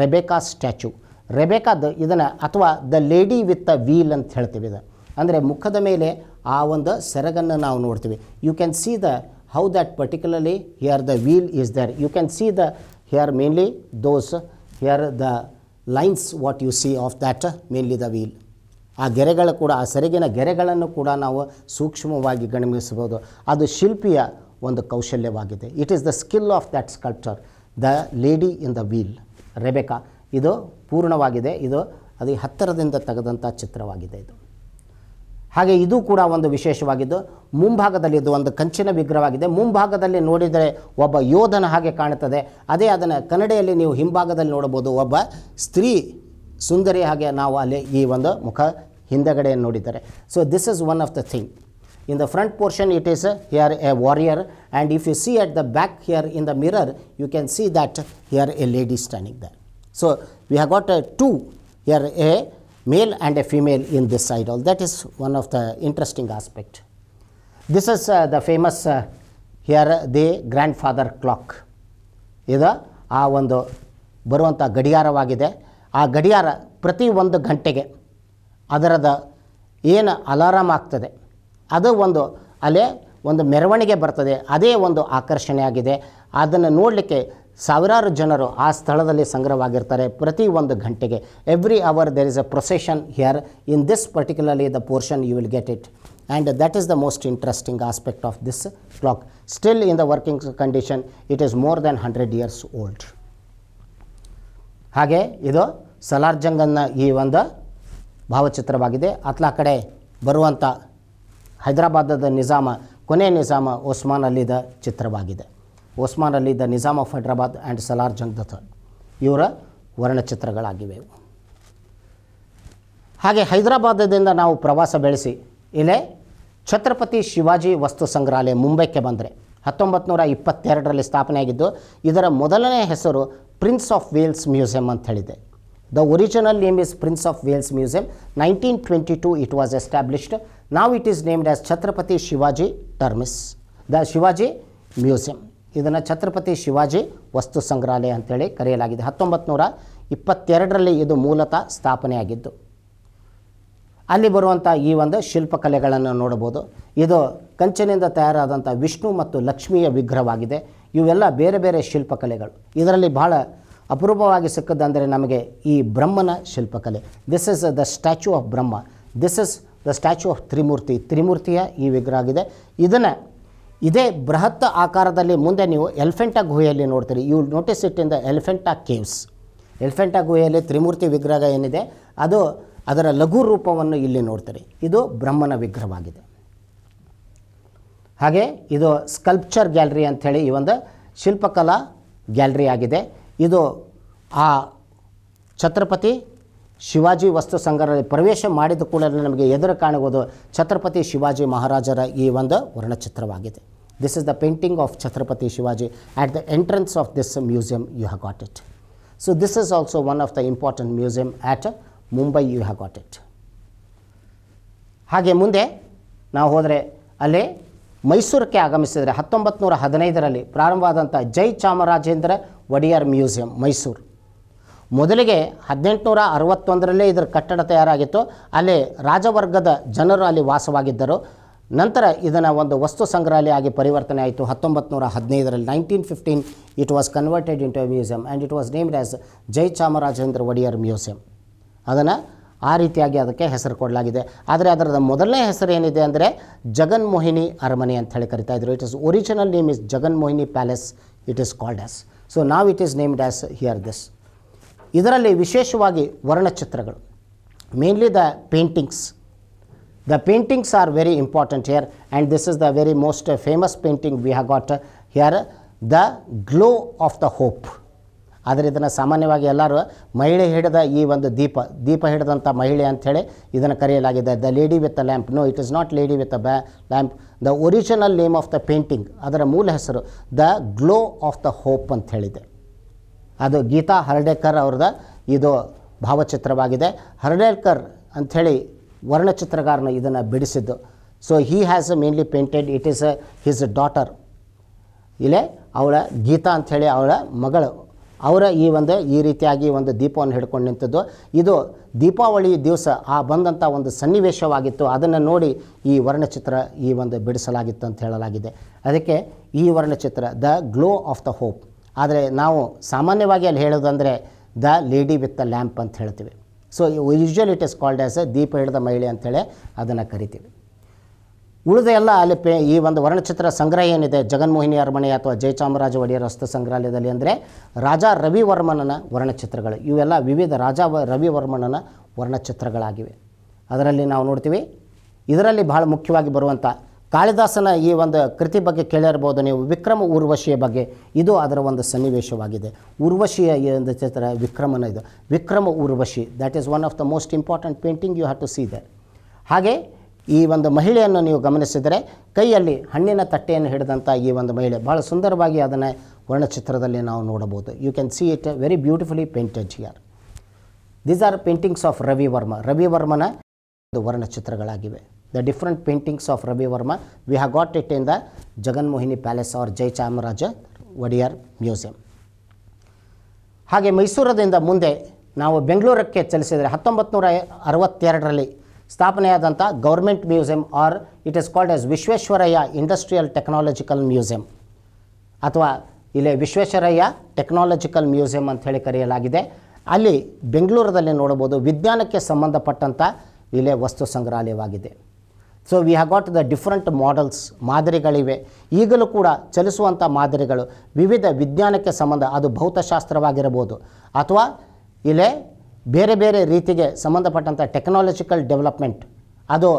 Rebecca statue ರೆಬೇಕಾದ ಇದನ್ನು ಅಥವಾ the lady with the veil ಅಂತ ಹೇಳ್ತೀವಿ ಇದು ಅಂದರೆ ಮುಖದ ಮೇಲೆ ಆ ಒಂದು ಸೆರಗನ್ನು ನಾವು ನೋಡ್ತೀವಿ you can see the how that particularly here the veil is there you can see the here mainly those here the lines what you see of that mainly the veil ಆ ಗೆರೆಗಳು ಕೂಡ ಆ ಸೆರಗಿನ ಗೆರೆಗಳನ್ನು ಕೂಡ ನಾವು ಸೂಕ್ಷ್ಮವಾಗಿ ಗಣಮಿಸಬಹುದು ಅದು ಶಿಲ್ಪಿಯ ಒಂದು ಕೌಶಲ್ಯವಾಗಿದೆ it is the skill of that sculpture the lady in the veil Rebecca ಇದು ಪೂರ್ಣವಾಗಿದೆ ಇದು ಅದು ಹತ್ತಿರದಿಂದ ತೆಗೆದಂಥ ಚಿತ್ರವಾಗಿದೆ ಇದು ಹಾಗೆ ಇದು ಕೂಡ ಒಂದು ವಿಶೇಷವಾಗಿದ್ದು ಮುಂಭಾಗದಲ್ಲಿ ಇದು ಒಂದು ಕಂಚಿನ ವಿಗ್ರಹವಾಗಿದೆ ಮುಂಭಾಗದಲ್ಲಿ ನೋಡಿದರೆ ಒಬ್ಬ ಯೋಧನ ಹಾಗೆ ಕಾಣುತ್ತದೆ ಅದೇ ಅದನ್ನು ಕನ್ನಡೆಯಲ್ಲಿ ನೀವು ಹಿಂಭಾಗದಲ್ಲಿ ನೋಡಬಹುದು ಒಬ್ಬ ಸ್ತ್ರೀ ಸುಂದರಿ ಹಾಗೆ ನಾವು ಅಲ್ಲಿ ಈ ಒಂದು ಮುಖ ಹಿಂದಗಡೆ ನೋಡಿದ್ದಾರೆ so this is one of the thing in the front portion it is here a warrior and if you see at the back here in the mirror you can see that here a lady standing there so we have got a two here a male and a female in this side all is one one the the interesting this this the famous here here the father father clock ಇದು ಆ ಒಂದು ಬರುವಂಥ ಗಡಿಯಾರವಾಗಿದೆ ಆ ಗಡಿಯಾರ ಪ್ರತಿ ಒಂದು ಗಂಟೆಗೆ ಅದರದ ಏನು ಅಲಾರಾಮ್ ಆಗ್ತದೆ ಅದು ಒಂದು ಅಲೆ ಒಂದು ಮೆರವಣಿಗೆ ಬರ್ತದೆ ಅದೇ ಒಂದು ಆಕರ್ಷಣೆಯಾಗಿದೆ ಅದನ್ನು ನೋಡಲಿಕ್ಕೆ ಸಾವಿರಾರು ಜನರು ಆ ಸ್ಥಳದಲ್ಲಿ ಸಂಗ್ರಹವಾಗಿರ್ತಾರೆ ಪ್ರತಿ ಒಂದು ಗಂಟೆಗೆ every hour there is a procession here in this particularly the portion you will get it and that is the most interesting aspect of this clock still in the working condition it is more than hundred years old ಹಾಗೆ ಇದು ಸಲಾರ್ಜಂಗನ್ನ ಈ ಒಂದು ಭಾವಚಿತ್ರವಾಗಿದೆ ಅತ್ಲಾ ಕಡೆ ಬರುವಂಥ ಹೈದರಾಬಾದದ ನಿಜಾಮ ಕೊನೆ ನಿಜಾಮ ಒಸ್ಮಾನ್ ಅಲಿದ ಚಿತ್ರವಾಗಿದೆ ಒಸ್ಮಾನ್ ಅಲಿದ ನಿಜಾಮ್ ಆಫ್ ಹೈದರಾಬಾದ್ ಆ್ಯಂಡ್ ಸಲಾರ್ ಜಂಗ್ದತ್ ಇವರ ವರ್ಣಚಿತ್ರಗಳಾಗಿವೆ ಹಾಗೆ ಹೈದರಾಬಾದದಿಂದ ನಾವು ಪ್ರವಾಸ ಬೆಳೆಸಿ ಇಲ್ಲೇ ಛತ್ರಪತಿ ಶಿವಾಜಿ ವಸ್ತು ಸಂಗ್ರಹಾಲಯ ಮುಂಬೈಗೆ ಬಂದರೆ ಹತ್ತೊಂಬತ್ತು ನೂರ ಇಪ್ಪತ್ತೆರಡರಲ್ಲಿ ಸ್ಥಾಪನೆಯಾಗಿದ್ದು ಇದರ ಮೊದಲನೇ ಹೆಸರು ಪ್ರಿನ್ಸ್ ಆಫ್ ವೇಲ್ಸ್ ಮ್ಯೂಸಿಯಂ ಅಂತ ಹೇಳಿದೆ The original name is Prince of Wales Museum. 1922 it was established. Now it is named as Chhatrapati Shivaji Termis. The Shivaji Museum. ಇದನ್ನು ಛತ್ರಪತಿ ಶಿವಾಜಿ ವಸ್ತು ಸಂಗ್ರಹಾಲಯ ಅಂತೇಳಿ ಕರೆಯಲಾಗಿದೆ ಹತ್ತೊಂಬತ್ತು ನೂರ ಇಪ್ಪತ್ತೆರಡರಲ್ಲಿ ಇದು ಮೂಲತಃ ಸ್ಥಾಪನೆಯಾಗಿದ್ದು ಅಲ್ಲಿ ಬರುವಂಥ ಈ ಒಂದು ಶಿಲ್ಪಕಲೆಗಳನ್ನು ನೋಡಬಹುದು ಇದು ಕಂಚಿನಿಂದ ತಯಾರಾದಂಥ ವಿಷ್ಣು ಮತ್ತು ಲಕ್ಷ್ಮಿಯ ವಿಗ್ರಹವಾಗಿದೆ ಇವೆಲ್ಲ ಬೇರೆ ಬೇರೆ ಶಿಲ್ಪಕಲೆಗಳು ಇದರಲ್ಲಿ ಬಹಳ ಅಪರೂಪವಾಗಿ ಸಿಕ್ಕದಂದರೆ ನಮಗೆ ಈ ಬ್ರಹ್ಮನ ಶಿಲ್ಪಕಲೆ this is the statue of Brahma this is the statue of Trimurti ತ್ರಿಮೂರ್ತಿಯ ಈ ವಿಗ್ರಹ ಆಗಿದೆ ಇದನ್ನು ಇದೇ ಬೃಹತ್ ಆಕಾರದಲ್ಲಿ ಮುಂದೆ ನೀವು ಎಲಿಫೆಂಟಾ ಗುಹೆಯಲ್ಲಿ ನೋಡ್ತೀರಿ you notice it in the Elephanta caves Elephanta ಗುಹೆಯಲ್ಲಿ ತ್ರಿಮೂರ್ತಿ ವಿಗ್ರಹ ಏನಿದೆ ಅದು ಅದರ ಲಘು ರೂಪವನ್ನು ಇಲ್ಲಿ ನೋಡ್ತೀರಿ ಇದು ಬ್ರಹ್ಮನ ವಿಗ್ರಹವಾಗಿದೆ ಹಾಗೆ ಇದು ಸ್ಕಲ್ಪ್ಚರ್ ಗ್ಯಾಲರಿ ಅಂಥೇಳಿ ಈ ಒಂದು ಶಿಲ್ಪಕಲಾ ಗ್ಯಾಲರಿ ಆಗಿದೆ ಇದು ಆ ಛತ್ರಪತಿ ಶಿವಾಜಿ ವಸ್ತು ಸಂಗ್ರಹದಲ್ಲಿ ಪ್ರವೇಶ ಮಾಡಿದ ಕೂಡ ನಮಗೆ ಎದುರು ಕಾಣುವುದು ಛತ್ರಪತಿ ಶಿವಾಜಿ ಮಹಾರಾಜರ ಈ ಒಂದು ವರ್ಣಚಿತ್ರವಾಗಿದೆ this is the painting of Chhatrapati Shivaji at the entrance of this museum you have got it so this is also one of the important museum at Mumbai you have got it ಹಾಗೆ ಮುಂದೆ ನಾವು ಹೋದರೆ ಅಲ್ಲಿ ಮೈಸೂರಕ್ಕೆ ಆಗಮಿಸಿದರೆ ಹತ್ತೊಂಬತ್ತು ನೂರ ಹದಿನೈದರಲ್ಲಿ ಪ್ರಾರಂಭವಾದಂಥ ಜೈ ಚಾಮರಾಜೇಂದ್ರ ಒಡಿಯಾರ್ ಮ್ಯೂಸಿಯಂ ಮೈಸೂರು ಮೊದಲಿಗೆ ಹದಿನೆಂಟುನೂರ ಅರವತ್ತೊಂದರಲ್ಲೇ ಇದರ ಕಟ್ಟಡ ತಯಾರಾಗಿತ್ತು ಅಲ್ಲಿ ರಾಜವರ್ಗದ ಜನರು ಅಲ್ಲಿ ವಾಸವಾಗಿದ್ದರು ನಂತರ ಇದನ್ನು ಒಂದು ವಸ್ತು ಸಂಗ್ರಹಾಲಯ ಆಗಿ ಪರಿವರ್ತನೆ ಆಯಿತು ಹತ್ತೊಂಬತ್ತು ನೂರ ಹದಿನೈದರಲ್ಲಿ nineteen fifteen it was converted into a museum and it was named as Jai Chamarajendra Wodeyar museum ಅದನ್ನು ಆ ರೀತಿಯಾಗಿ ಅದಕ್ಕೆ ಹೆಸರು ಕೊಡಲಾಗಿದೆ ಆದರೆ ಅದರ ಮೊದಲನೇ ಹೆಸರು ಏನಿದೆ ಅಂದರೆ ಜಗನ್ಮೋಹಿನಿ ಅರಮನೆ ಅಂತ ಹೇಳಿ ಕರಿತಾ ಇದ್ರು it is original name is Jaganmohini palace it is called as so ನಾವು it is named as here this ಇದರಲ್ಲಿ ವಿಶೇಷವಾಗಿ ವರ್ಣಚಿತ್ರಗಳು mainly the paintings the paintings are very important here and this is the very most famous painting we have got here the glow of the hope ಆದರೆ ಇದನ್ನು ಸಾಮಾನ್ಯವಾಗಿ ಎಲ್ಲರೂ ಮಹಿಳೆ ಹಿಡಿದ ಈ ಒಂದು ದೀಪ ದೀಪ ಹಿಡಿದಂಥ ಮಹಿಳೆ ಅಂಥೇಳಿ ಇದನ್ನು ಕರೆಯಲಾಗಿದೆ the lady with a lamp no it is not lady with a ಬ್ಯಾ lamp the original name of the painting ಅದರ ಮೂಲ ಹೆಸರು the glow of the hope ಅಂತ ಹೇಳಿದೆ ಅದು ಗೀತಾ ಹರ್ಡೇಕರ್ ಅವ್ರದ ಇದು ಭಾವಚಿತ್ರವಾಗಿದೆ ಹರ್ಡೇಕರ್ ಅಂಥೇಳಿ ವರ್ಣಚಿತ್ರಗಾರನ ಇದನ್ನು ಬಿಡಿಸಿದ್ದು so he has mainly painted it is his daughter ಇಲ್ಲೇ ಅವಳ ಗೀತಾ ಅಂಥೇಳಿ ಅವಳ ಮಗಳು ಅವರ ಈ ಒಂದು ಈ ರೀತಿಯಾಗಿ ಒಂದು ದೀಪವನ್ನು ಹಿಡ್ಕೊಂಡು ನಿಂತದ್ದು ಇದು ದೀಪಾವಳಿ ದಿವಸ ಆ ಬಂದಂಥ ಒಂದು ಸನ್ನಿವೇಶವಾಗಿತ್ತು ಅದನ್ನು ನೋಡಿ ಈ ವರ್ಣಚಿತ್ರ ಈ ಒಂದು ಬಿಡಿಸಲಾಗಿತ್ತು ಅಂತ ಹೇಳಲಾಗಿದೆ ಅದಕ್ಕೆ ಈ ವರ್ಣಚಿತ್ರ the glow of the hope ಆದರೆ ನಾವು ಸಾಮಾನ್ಯವಾಗಿ ಅಲ್ಲಿ ಹೇಳೋದಂದರೆ the lady with the lamp ಅಂತ ಹೇಳ್ತೀವಿ so usual it is called as ದೀಪ ಹಿಡಿದ ಮಹಿಳೆ ಅಂತೇಳಿ ಅದನ್ನು ಕರಿತೀವಿ ಉಳಿದ ಎಲ್ಲ ಅಲ್ಲಿ ಪೇ ಈ ಒಂದು ವರ್ಣಚಿತ್ರ ಸಂಗ್ರಹ ಏನಿದೆ ಜಗನ್ಮೋಹಿನಿ ಅರಮನೆ ಅಥವಾ ಜಯಚಾಮರಾಜ ಒಡೆಯರ್ ಹಸ್ತ ಸಂಗ್ರಹಾಲಯದಲ್ಲಿ ಅಂದರೆ ರಾಜಾ ರವಿವರ್ಮನನ ವರ್ಣಚಿತ್ರಗಳು ಇವೆಲ್ಲ ವಿವಿಧ ರಾಜ ರವಿವರ್ಮನನ ವರ್ಣಚಿತ್ರಗಳಾಗಿವೆ ಅದರಲ್ಲಿ ನಾವು ನೋಡ್ತೀವಿ ಇದರಲ್ಲಿ ಬಹಳ ಮುಖ್ಯವಾಗಿ ಬರುವಂಥ ಕಾಳಿದಾಸನ ಈ ಒಂದು ಕೃತಿ ಬಗ್ಗೆ ಕೇಳಿರ್ಬೋದು ನೀವು ವಿಕ್ರಮ ಊರ್ವಶಿಯ ಬಗ್ಗೆ ಇದು ಅದರ ಒಂದು ಸನ್ನಿವೇಶವಾಗಿದೆ ಉರ್ವಶಿಯ ಈ ಒಂದು ಚಿತ್ರ ವಿಕ್ರಮನ ಇದು Vikrama Urvashi that is one of the most important painting you have to see there ಹಾಗೆ ಈ ಒಂದು ಮಹಿಳೆಯನ್ನು ನೀವು ಗಮನಿಸಿದರೆ ಕೈಯಲ್ಲಿ ಹಣ್ಣಿನ ತಟ್ಟೆಯನ್ನು ಹಿಡಿದಂಥ ಈ ಒಂದು ಮಹಿಳೆ ಭಾಳ ಸುಂದರವಾಗಿ ಅದನ್ನು ವರ್ಣಚಿತ್ರದಲ್ಲಿ ನಾವು ನೋಡಬಹುದು you can see it very beautifully painted here these are paintings of Ravi Varma Ravi ವರ್ಮನ ಒಂದು ವರ್ಣಚಿತ್ರಗಳಾಗಿವೆ the different paintings of Ravi Varma we have got it in the Jaganmohini palace or Jai Chamaraja Wodeyar museum ಹಾಗೆ ಮೈಸೂರದಿಂದ ಮುಂದೆ ನಾವು ಬೆಂಗಳೂರಕ್ಕೆ ಚಲಿಸಿದರೆ ಹತ್ತೊಂಬತ್ತು ನೂರ ಅರವತ್ತೆರಡರಲ್ಲಿ ಸ್ಥಾಪನೆಯಾದಂಥ government museum or it is called as Visvesvaraya industrial technological museum ಅಥವಾ ಇಲ್ಲಿ ವಿಶ್ವೇಶ್ವರಯ್ಯ ಟೆಕ್ನಾಲಜಿಕಲ್ ಮ್ಯೂಸಿಯಂ ಅಂತ ಹೇಳಿ ಕರೆಯಲಾಗಿದೆ ಅಲ್ಲಿ ಬೆಂಗಳೂರದಲ್ಲಿ ನೋಡಬಹುದು ವಿಜ್ಞಾನಕ್ಕೆ ಸಂಬಂಧಪಟ್ಟಂಥ ಇಲ್ಲೇ ವಸ್ತು ಸಂಗ್ರಹಾಲಯವಾಗಿದೆ so we have got the different models ಮಾದರಿಗಳಿವೆ ಈಗಲೂ ಕೂಡ ಚಲಿಸುವಂಥ ಮಾದರಿಗಳು ವಿವಿಧ ವಿಜ್ಞಾನಕ್ಕೆ ಸಂಬಂಧ ಅದು ಭೌತಶಾಸ್ತ್ರವಾಗಿರಬಹುದು ಅಥವಾ ಇಲ್ಲೇ ಬೇರೆ ಬೇರೆ ರೀತಿಗೆ ಸಂಬಂಧಪಟ್ಟಂಥ ಟೆಕ್ನಾಲಜಿಕಲ್ ಡೆವಲಪ್ಮೆಂಟ್ ಅದು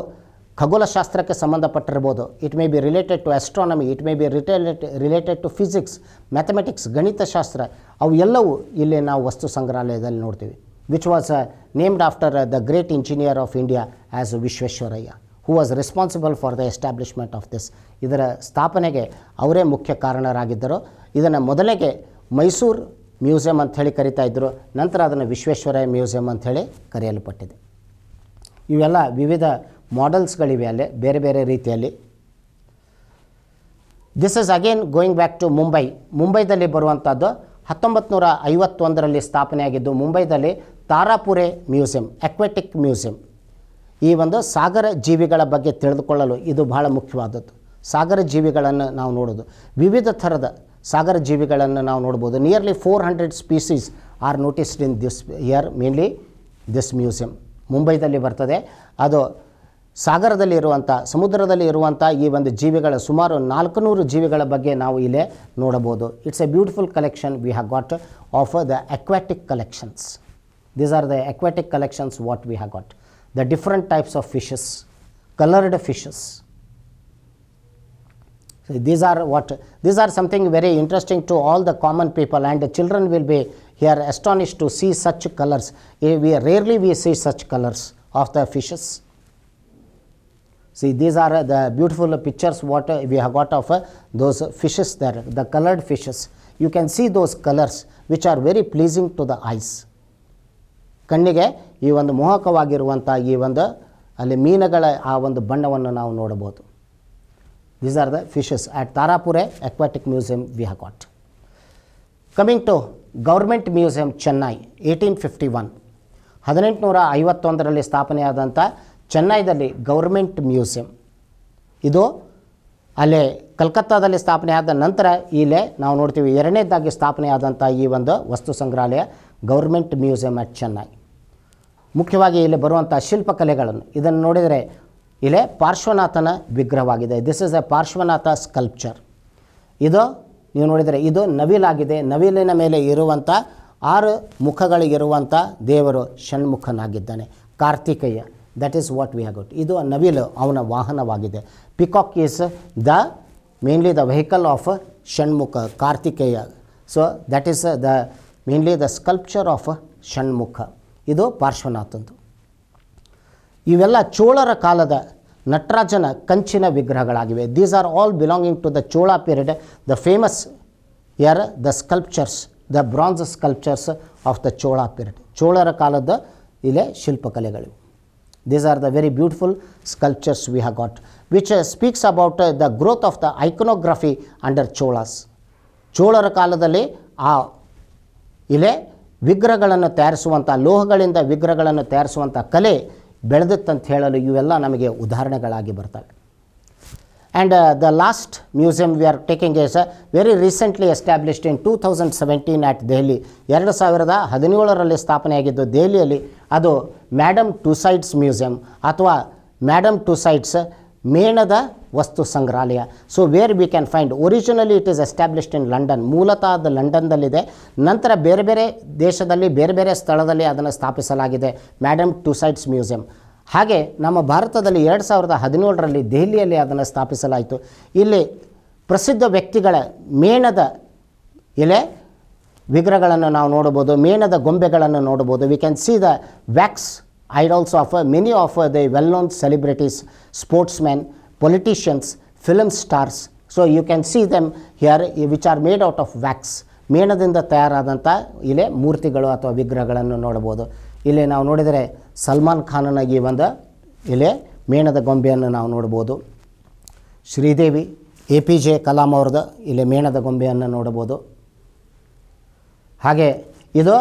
ಖಗೋಳಶಾಸ್ತ್ರಕ್ಕೆ ಸಂಬಂಧಪಟ್ಟಿರ್ಬೋದು it may be related to astronomy it may be related related to physics mathematics ಗಣಿತಶಾಸ್ತ್ರ ಅವು ಎಲ್ಲವೂ ಇಲ್ಲಿ ನಾವು ವಸ್ತು ಸಂಗ್ರಹಾಲಯದಲ್ಲಿ ನೋಡ್ತೀವಿ which was named after the great engineer of India as Visvesvaraya who was responsible for the establishment of this ಇದರ ಸ್ಥಾಪನೆಗೆ ಅವರೇ ಮುಖ್ಯ ಕಾರಣರಾಗಿದ್ದರು ಇದನ್ನು ಮೊದಲಿಗೆ ಮೈಸೂರು ಮ್ಯೂಸಿಯಂ ಕರಿತಾ ಇದ್ದರು ನಂತರ ಅದನ್ನು ವಿಶ್ವೇಶ್ವರಯ್ಯ ಮ್ಯೂಸಿಯಂ ಹೇಳಿ ಕರೆಯಲ್ಪಟ್ಟಿದೆ ಇವೆಲ್ಲ ವಿವಿಧ ಮಾಡೆಲ್ಸ್ಗಳಿವೆ ಅಲ್ಲಿ ಬೇರೆ ಬೇರೆ ರೀತಿಯಲ್ಲಿ this is again going back to Mumbai ಮುಂಬೈದಲ್ಲಿ ಬರುವಂಥದ್ದು ಹತ್ತೊಂಬತ್ತು ನೂರ ಐವತ್ತೊಂದರಲ್ಲಿ ಸ್ಥಾಪನೆಯಾಗಿದ್ದು ಮುಂಬೈದಲ್ಲಿ ತಾರಾಪುರೆ ಮ್ಯೂಸಿಯಂ ಅಕ್ವೆಟಿಕ್ ಮ್ಯೂಸಿಯಂ ಈ ಒಂದು ಸಾಗರ ಜೀವಿಗಳ ಬಗ್ಗೆ ತಿಳಿದುಕೊಳ್ಳಲು ಇದು ಬಹಳ ಮುಖ್ಯವಾದದ್ದು ಸಾಗರ ಜೀವಿಗಳನ್ನು ನಾವು ನೋಡೋದು ವಿವಿಧ ಥರದ ಸಾಗರ ಜೀವಿಗಳನ್ನು ನಾವು ನೋಡ್ಬೋದು nearly four hundred species are noticed in this year mainly this museum ಮುಂಬೈದಲ್ಲಿ ಬರ್ತದೆ ಅದು ಸಾಗರದಲ್ಲಿ ಇರುವಂಥ ಸಮುದ್ರದಲ್ಲಿ ಇರುವಂಥ ಈ ಒಂದು ಜೀವಿಗಳ ಸುಮಾರು ನಾಲ್ಕುನೂರು ಜೀವಿಗಳ ಬಗ್ಗೆ ನಾವು ಇಲ್ಲೇ ನೋಡಬಹುದು it's a beautiful collection we have got of the aquatic collections these are the aquatic collections what we have got the different types of fishes coloured fishes these are what these are something very interesting to all the common people and the children will be here astonished to see such colors. Eh, we rarely we see such colors of the fishes. See these are the beautiful pictures what we have got of eh, those fishes there, the colored fishes. You can see those colors which are very pleasing to the eyes. ಕಣ್ಣಿಗೆ ಈ ಒಂದು ಮೋಹಕವಾಗಿರುವಂಥ ಈ ಒಂದು ಅಲ್ಲಿ ಮೀನುಗಳ ಆ ಒಂದು ಬಣ್ಣವನ್ನು ನಾವು ನೋಡಬಹುದು These are the fishes at Tarapure Aquatic Museum we have got. Coming to government museum Chennai eighteen fifty one ಹದಿನೆಂಟುನೂರ ಐವತ್ತೊಂದರಲ್ಲಿ ಸ್ಥಾಪನೆಯಾದಂಥ ಚೆನ್ನೈದಲ್ಲಿ ಗೌರ್ಮೆಂಟ್ ಮ್ಯೂಸಿಯಂ ಇದು ಅಲ್ಲಿ ಕಲ್ಕತ್ತಾದಲ್ಲಿ ಸ್ಥಾಪನೆಯಾದ ನಂತರ ಇಲ್ಲೇ ನಾವು ನೋಡ್ತೀವಿ ಎರಡನೇದಾಗಿ ಸ್ಥಾಪನೆಯಾದಂಥ ಈ ಒಂದು ವಸ್ತು ಸಂಗ್ರಹಾಲಯ ಗೌರ್ಮೆಂಟ್ ಮ್ಯೂಸಿಯಂ ಅಟ್ ಚೆನ್ನೈ ಮುಖ್ಯವಾಗಿ ಇಲ್ಲಿ ಬರುವಂಥ ಶಿಲ್ಪಕಲೆಗಳನ್ನು ಇದನ್ನು ನೋಡಿದರೆ ಇಲ್ಲೇ ಪಾರ್ಶ್ವನಾಥನ ವಿಗ್ರಹವಾಗಿದೆ this is a Parshvanatha sculpture ಇದು ನೀವು ನೋಡಿದರೆ ಇದು ನವಿಲಾಗಿದೆ ನವಿಲಿನ ಮೇಲೆ ಇರುವಂಥ ಆರು ಮುಖಗಳಿಗಿರುವಂಥ ದೇವರು ಷಣ್ಮುಖನಾಗಿದ್ದಾನೆ Karthikeya that is what we have ಇದು ನವಿಲು ಅವನ ವಾಹನವಾಗಿದೆ peacock is the mainly the vehicle of Shanmukha Karthikeya so that is the mainly the sculpture of Shanmukha ಇದು ಪಾರ್ಶ್ವನಾಥಂದು ಇವೆಲ್ಲ ಚೋಳರ ಕಾಲದ ನಟರಾಜನ ಕಂಚಿನ ವಿಗ್ರಹಗಳಾಗಿವೆ these are all belonging to the Chola period the famous here the sculptures the bronze sculptures of the Chola period ಚೋಳರ ಕಾಲದ ಇಲ್ಲೇ ಶಿಲ್ಪಕಲೆಗಳಿವೆ these are the very beautiful sculptures we have got which speaks about the growth of the iconography under Cholas ಚೋಳರ ಕಾಲದಲ್ಲಿ ಆ ಇಲೆ ವಿಗ್ರಹಗಳನ್ನು ತಯಾರಿಸುವಂಥ ಲೋಹಗಳಿಂದ ವಿಗ್ರಹಗಳನ್ನು ತಯಾರಿಸುವಂಥ ಕಲೆ ಬೆಳೆದಿತ್ತಂತ ಹೇಳಲು ಇವೆಲ್ಲ ನಮಗೆ ಉದಾಹರಣೆಗಳಾಗಿ ಬರ್ತವೆ and the last museum we are taking as very recently established in two thousand seventeen at Delhi ಎರಡು ಸಾವಿರದ ಹದಿನೇಳರಲ್ಲಿ ಸ್ಥಾಪನೆಯಾಗಿದ್ದು ದೆಹಲಿಯಲ್ಲಿ ಅದು ಮ್ಯಾಡಮ್ ಟು ಸೈಡ್ಸ್ ಮ್ಯೂಸಿಯಂ ಅಥವಾ ಮ್ಯಾಡಮ್ ಟು ಸೈಡ್ಸ್ ಮೇಣದ ವಸ್ತು ಸಂಗ್ರಹಾಲಯ so where we can find originally it is established in London ಮೂಲತಃ ಅದು ಲಂಡನ್ದಲ್ಲಿದೆ ನಂತರ ಬೇರೆ ಬೇರೆ ದೇಶದಲ್ಲಿ ಬೇರೆ ಬೇರೆ ಸ್ಥಳದಲ್ಲಿ ಅದನ್ನು ಸ್ಥಾಪಿಸಲಾಗಿದೆ ಮ್ಯಾಡಮ್ ಟು ಸೈಡ್ಸ್ ಮ್ಯೂಸಿಯಂ ಹಾಗೆ ನಮ್ಮ ಭಾರತದಲ್ಲಿ ಎರಡು ಸಾವಿರದ ಹದಿನೇಳರಲ್ಲಿ ದೆಹಲಿಯಲ್ಲಿ ಅದನ್ನು ಸ್ಥಾಪಿಸಲಾಯಿತು ಇಲ್ಲಿ ಪ್ರಸಿದ್ಧ ವ್ಯಕ್ತಿಗಳ ಮೇಣದ ಎಲೆ ವಿಗ್ರಹಗಳನ್ನು ನಾವು ನೋಡಬಹುದು ಮೇಣದ ಗೊಂಬೆಗಳನ್ನು ನೋಡಬಹುದು we can see the wax idols also offer, many offer the well-known celebrities, sportsmen, politicians, film stars. So you can see them here which are made out of wax. ಮೇಣದಿಂದ ತಯಾರಾದಂಥ ಇಲ್ಲೇ ಮೂರ್ತಿಗಳು ಅಥವಾ ವಿಗ್ರಹಗಳನ್ನು ನೋಡ್ಬೋದು ಇಲ್ಲಿ ನಾವು ನೋಡಿದರೆ ಸಲ್ಮಾನ್ ಖಾನನಾಗಿ ಒಂದು ಇಲ್ಲೇ ಮೇಣದ ಗೊಂಬೆಯನ್ನು ನಾವು ನೋಡ್ಬೋದು Sridevi A P J Kalam ಅವ್ರದ್ದು ಇಲ್ಲಿ ಮೇಣದ ಗೊಂಬೆಯನ್ನು ನೋಡ್ಬೋದು ಹಾಗೆ ಇದು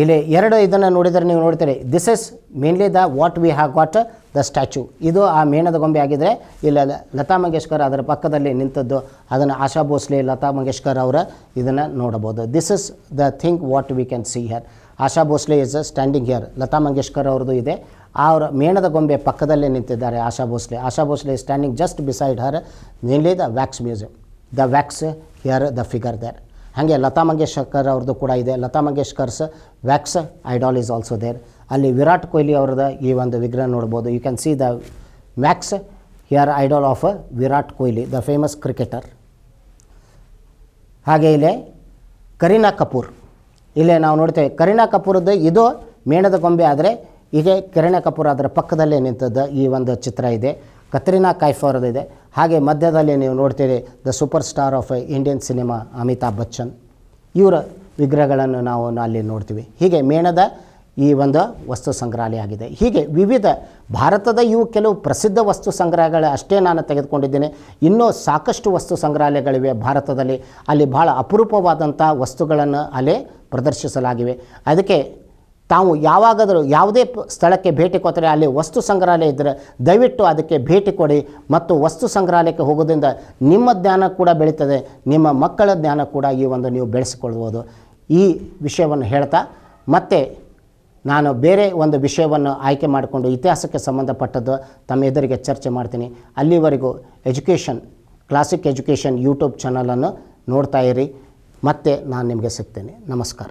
ಇಲ್ಲಿ ಎರಡು ಇದನ್ನು ನೋಡಿದರೆ ನೀವು ನೋಡ್ತೀರಿ this is mainly the what we have what the statue ಇದು ಆ ಮೇಣದ ಗೊಂಬೆ ಆಗಿದ್ದರೆ ಇಲ್ಲ ಲತಾ ಮಂಗೇಶ್ಕರ್ ಅದರ ಪಕ್ಕದಲ್ಲಿ ನಿಂತದ್ದು ಅದನ್ನು ಆಶಾ ಭೋಸ್ಲೆ ಲತಾ ಮಂಗೇಶ್ಕರ್ ಅವರ ಇದನ್ನು ನೋಡಬಹುದು this is the thing what we can see here Asha Bhosle is standing here Lata Mangeshkar ಅವ್ರದ್ದು ಇದೆ ಅವರ ಮೇಣದ ಗೊಂಬೆ ಪಕ್ಕದಲ್ಲೇ ನಿಂತಿದ್ದಾರೆ Asha Bhosle Asha Bhosle standing just beside her mainly the wax museum the wax here the figure there ಹಾಗೆ ಲತಾ ಮಂಗೇಶ್ಕರ್ ಅವ್ರದ್ದು ಕೂಡ ಇದೆ Lata Mangeshkar's wax idol is also there ಅಲ್ಲಿ ವಿರಾಟ್ ಕೊಹ್ಲಿ ಅವ್ರದ್ದು ಈ ಒಂದು ವಿಗ್ರಹ ನೋಡ್ಬೋದು you can see the wax here idol of Virat Kohli the famous cricketer ಹಾಗೆ ಇಲ್ಲಿ ಕರೀನಾ ಕಪೂರ್ ಇಲ್ಲೇ ನಾವು ನೋಡ್ತೇವೆ ಕರೀನಾ ಕಪೂರದ್ದು ಇದು ಮೇಣದ ಗೊಂಬೆ ಆದರೆ ಹೀಗೆ ಕರೀನಾ ಕಪೂರ್ ಅದರ ಪಕ್ಕದಲ್ಲೇ ನಿಂತದ್ದು ಈ ಒಂದು ಚಿತ್ರ ಇದೆ ಕತ್ರಿನಾ ಕೈಫ್ ಅವರದಿದೆ ಹಾಗೆ ಮಧ್ಯದಲ್ಲಿ ನೀವು ನೋಡ್ತೀರಿ the super star of Indian cinema Amitabh Bachchan ಇವರ ವಿಗ್ರಹಗಳನ್ನು ನಾವು ಅಲ್ಲಿ ನೋಡ್ತೀವಿ ಹೀಗೆ ಮೇಣದ ಈ ಒಂದು ವಸ್ತು ಸಂಗ್ರಹಾಲಯ ಆಗಿದೆ ಹೀಗೆ ವಿವಿಧ ಭಾರತದ ಇವು ಕೆಲವು ಪ್ರಸಿದ್ಧ ವಸ್ತು ಸಂಗ್ರಹಗಳ ಅಷ್ಟೇ ನಾನು ತೆಗೆದುಕೊಂಡಿದ್ದೇನೆ ಇನ್ನೂ ಸಾಕಷ್ಟು ವಸ್ತು ಸಂಗ್ರಹಾಲಯಗಳಿವೆ ಭಾರತದಲ್ಲಿ ಅಲ್ಲಿ ಬಹಳ ಅಪರೂಪವಾದಂಥ ವಸ್ತುಗಳನ್ನು ಅಲ್ಲಿ ಪ್ರದರ್ಶಿಸಲಾಗಿವೆ ಅದಕ್ಕೆ ತಾವು ಯಾವಾಗಾದರೂ ಯಾವುದೇ ಸ್ಥಳಕ್ಕೆ ಭೇಟಿ ಕೊಟ್ಟರೆ ಅಲ್ಲಿ ವಸ್ತು ಸಂಗ್ರಹಾಲಯ ಇದ್ದರೆ ದಯವಿಟ್ಟು ಅದಕ್ಕೆ ಭೇಟಿ ಕೊಡಿ ಮತ್ತು ವಸ್ತು ಸಂಗ್ರಹಾಲಯಕ್ಕೆ ಹೋಗೋದ್ರಿಂದ ನಿಮ್ಮ ಜ್ಞಾನ ಕೂಡ ಬೆಳೀತದೆ ನಿಮ್ಮ ಮಕ್ಕಳ ಜ್ಞಾನ ಕೂಡ ಈ ಒಂದು ನೀವು ಬೆಳೆಸಿಕೊಳ್ಬೋದು ಈ ವಿಷಯವನ್ನು ಹೇಳ್ತಾ ಮತ್ತೆ ನಾನು ಬೇರೆ ಒಂದು ವಿಷಯವನ್ನು ಆಯ್ಕೆ ಮಾಡಿಕೊಂಡು ಇತಿಹಾಸಕ್ಕೆ ಸಂಬಂಧಪಟ್ಟದ್ದು ತಮ್ಮ ಎದುರಿಗೆ ಚರ್ಚೆ ಮಾಡ್ತೀನಿ ಅಲ್ಲಿವರೆಗೂ ಎಜುಕೇಷನ್ ಕ್ಲಾಸಿಕ್ ಎಜುಕೇಷನ್ ಯೂಟ್ಯೂಬ್ ಚಾನಲನ್ನು ನೋಡ್ತಾ ಇರಿ ಮತ್ತೆ ನಾನು ನಿಮಗೆ ಸಿಗ್ತೇನೆ ನಮಸ್ಕಾರ